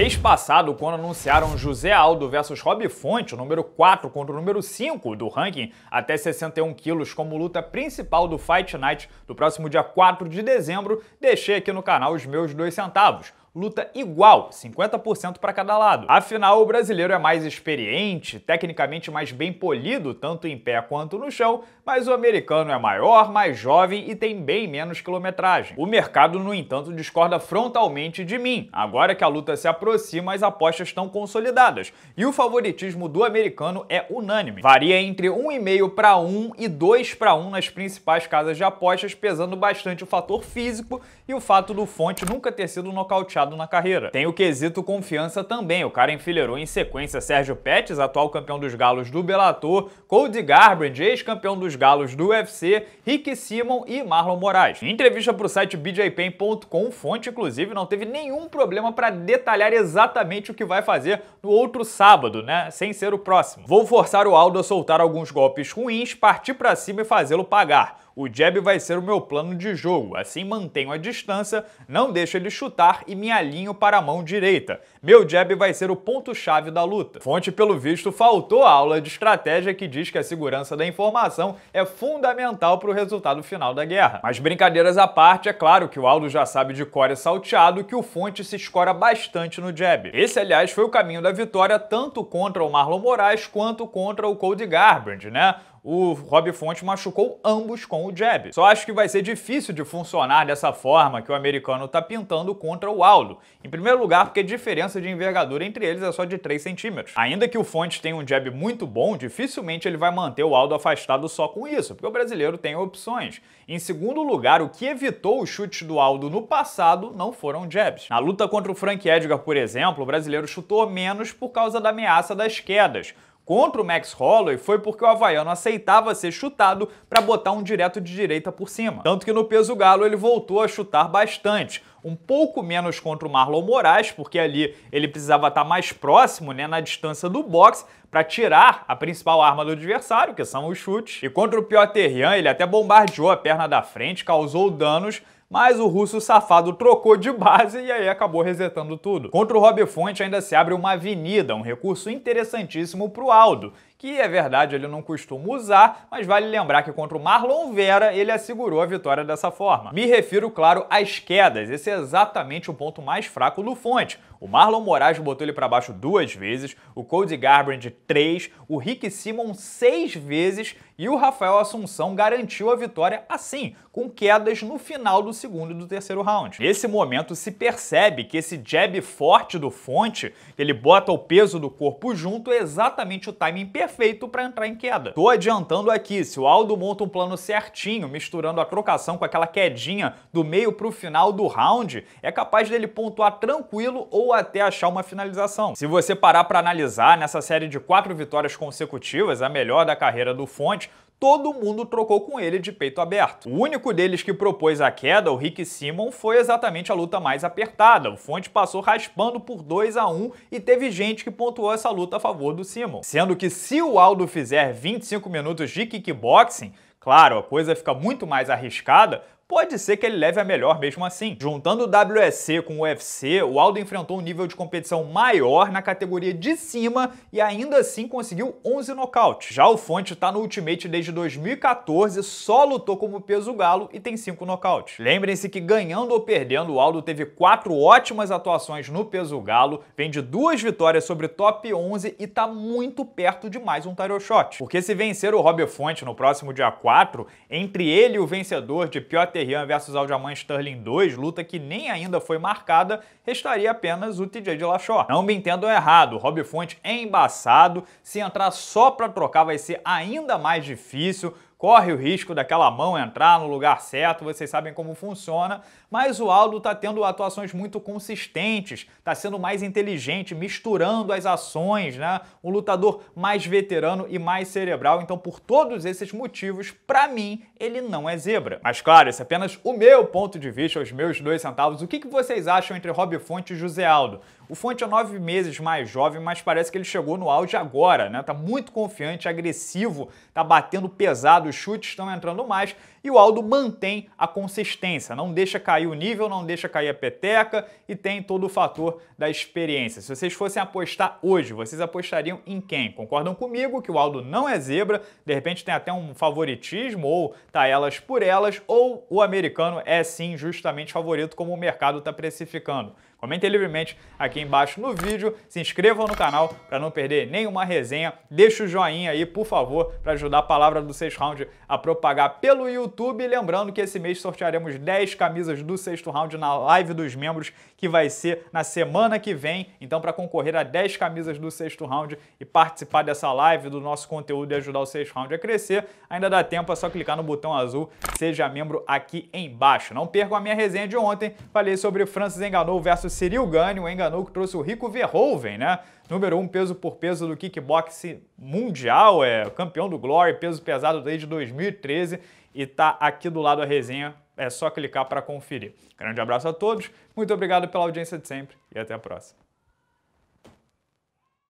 Mês passado, quando anunciaram José Aldo versus Rob Fonte, o número 4 contra o número 5 do ranking até 61 quilos como luta principal do Fight Night do próximo dia 4 de dezembro, deixei aqui no canal os meus dois centavos luta igual, 50% para cada lado. Afinal, o brasileiro é mais experiente, tecnicamente mais bem polido, tanto em pé quanto no chão, mas o americano é maior, mais jovem e tem bem menos quilometragem. O mercado, no entanto, discorda frontalmente de mim. Agora que a luta se aproxima, as apostas estão consolidadas e o favoritismo do americano é unânime. Varia entre 1,5 para 1 e 2 para 1 nas principais casas de apostas, pesando bastante o fator físico e o fato do Fonte nunca ter sido nocauteado fechado na carreira. Tem o quesito confiança também, o cara enfileirou em sequência Sérgio Pettis, atual campeão dos galos do Bellator, Cody Garbrandt, ex-campeão dos galos do UFC, Rick Simon e Marlon Moraes. Em entrevista para o site bjpen.com, fonte inclusive, não teve nenhum problema para detalhar exatamente o que vai fazer no outro sábado, né, sem ser o próximo. Vou forçar o Aldo a soltar alguns golpes ruins, partir para cima e fazê-lo pagar. O jab vai ser o meu plano de jogo, assim mantenho a distância, não deixo ele chutar e me alinho para a mão direita. Meu jab vai ser o ponto-chave da luta. Fonte, pelo visto, faltou a aula de estratégia que diz que a segurança da informação é fundamental para o resultado final da guerra. Mas brincadeiras à parte, é claro que o Aldo já sabe de core salteado que o Fonte se escora bastante no jab. Esse, aliás, foi o caminho da vitória tanto contra o Marlon Moraes quanto contra o Cody Garbrandt, né? o Rob Fonte machucou ambos com o jab. Só acho que vai ser difícil de funcionar dessa forma que o americano tá pintando contra o Aldo. Em primeiro lugar, porque a diferença de envergadura entre eles é só de 3 centímetros. Ainda que o Fonte tenha um jab muito bom, dificilmente ele vai manter o Aldo afastado só com isso, porque o brasileiro tem opções. Em segundo lugar, o que evitou o chute do Aldo no passado não foram jabs. Na luta contra o Frank Edgar, por exemplo, o brasileiro chutou menos por causa da ameaça das quedas, contra o Max Holloway foi porque o havaiano aceitava ser chutado para botar um direto de direita por cima. Tanto que no peso galo ele voltou a chutar bastante um pouco menos contra o Marlon Moraes, porque ali ele precisava estar mais próximo, né, na distância do boxe, para tirar a principal arma do adversário, que são os chutes. E contra o Piotryan, ele até bombardeou a perna da frente, causou danos, mas o russo safado trocou de base e aí acabou resetando tudo. Contra o Rob Fonte ainda se abre uma avenida, um recurso interessantíssimo para o Aldo, que é verdade, ele não costuma usar, mas vale lembrar que contra o Marlon Vera ele assegurou a vitória dessa forma. Me refiro, claro, às quedas. Esse é exatamente o ponto mais fraco do Fonte. O Marlon Moraes botou ele para baixo duas vezes, o Cody Garbrandt três, o Rick Simon seis vezes e o Rafael Assunção garantiu a vitória assim, com quedas no final do segundo e do terceiro round. Nesse momento se percebe que esse jab forte do Fonte, ele bota o peso do corpo junto, é exatamente o timing perfeito feito para entrar em queda. Tô adiantando aqui, se o Aldo monta um plano certinho, misturando a trocação com aquela quedinha do meio pro final do round, é capaz dele pontuar tranquilo ou até achar uma finalização. Se você parar para analisar, nessa série de quatro vitórias consecutivas, a melhor da carreira do Fonte, todo mundo trocou com ele de peito aberto. O único deles que propôs a queda, o Rick Simon, foi exatamente a luta mais apertada. O Fonte passou raspando por 2 a 1 e teve gente que pontuou essa luta a favor do Simon. Sendo que se o Aldo fizer 25 minutos de kickboxing, Claro, a coisa fica muito mais arriscada pode ser que ele leve a melhor mesmo assim. Juntando o WSC com o UFC, o Aldo enfrentou um nível de competição maior na categoria de cima e ainda assim conseguiu 11 nocautes. Já o Fonte tá no Ultimate desde 2014, só lutou como peso galo e tem 5 nocautes. Lembrem-se que ganhando ou perdendo, o Aldo teve 4 ótimas atuações no peso galo, vem de duas vitórias sobre top 11 e tá muito perto de mais um title shot. Porque se vencer o Rob Fonte no próximo dia 4, entre ele e o vencedor de Piotr Terrian versus Aljamain Sterling 2, luta que nem ainda foi marcada, restaria apenas o TJ Dillashaw. Não me entendam errado, Rob Fonte é embaçado, se entrar só para trocar vai ser ainda mais difícil, corre o risco daquela mão entrar no lugar certo, vocês sabem como funciona, mas o Aldo está tendo atuações muito consistentes, está sendo mais inteligente, misturando as ações, né? Um lutador mais veterano e mais cerebral, então por todos esses motivos, para mim, ele não é zebra. Mas claro, esse é apenas o meu ponto de vista, os meus dois centavos. O que, que vocês acham entre Rob Fonte e José Aldo? O Fonte é nove meses mais jovem, mas parece que ele chegou no auge agora, né? Tá muito confiante, agressivo, tá batendo pesado os chutes estão entrando mais e o Aldo mantém a consistência, não deixa cair o nível, não deixa cair a peteca e tem todo o fator da experiência. Se vocês fossem apostar hoje, vocês apostariam em quem? Concordam comigo que o Aldo não é zebra, de repente tem até um favoritismo ou tá elas por elas, ou o americano é sim justamente favorito como o mercado está precificando? Comentem livremente aqui embaixo no vídeo, se inscrevam no canal para não perder nenhuma resenha, deixe o joinha aí, por favor, para ajudar a palavra do sexto round a propagar pelo YouTube. E lembrando que esse mês sortearemos 10 camisas do sexto round na live dos membros, que vai ser na semana que vem. Então, para concorrer a 10 camisas do sexto round e participar dessa live, do nosso conteúdo e ajudar o sexto round a crescer, ainda dá tempo, é só clicar no botão azul, seja membro aqui embaixo. Não percam a minha resenha de ontem, falei sobre Francis Enganou versus Cyril Gane, o enganou que trouxe o Rico Verhoeven, né? Número um peso por peso do kickboxing mundial, é campeão do Glory, peso pesado desde 2013 e tá aqui do lado a resenha, é só clicar para conferir. Grande abraço a todos, muito obrigado pela audiência de sempre e até a próxima.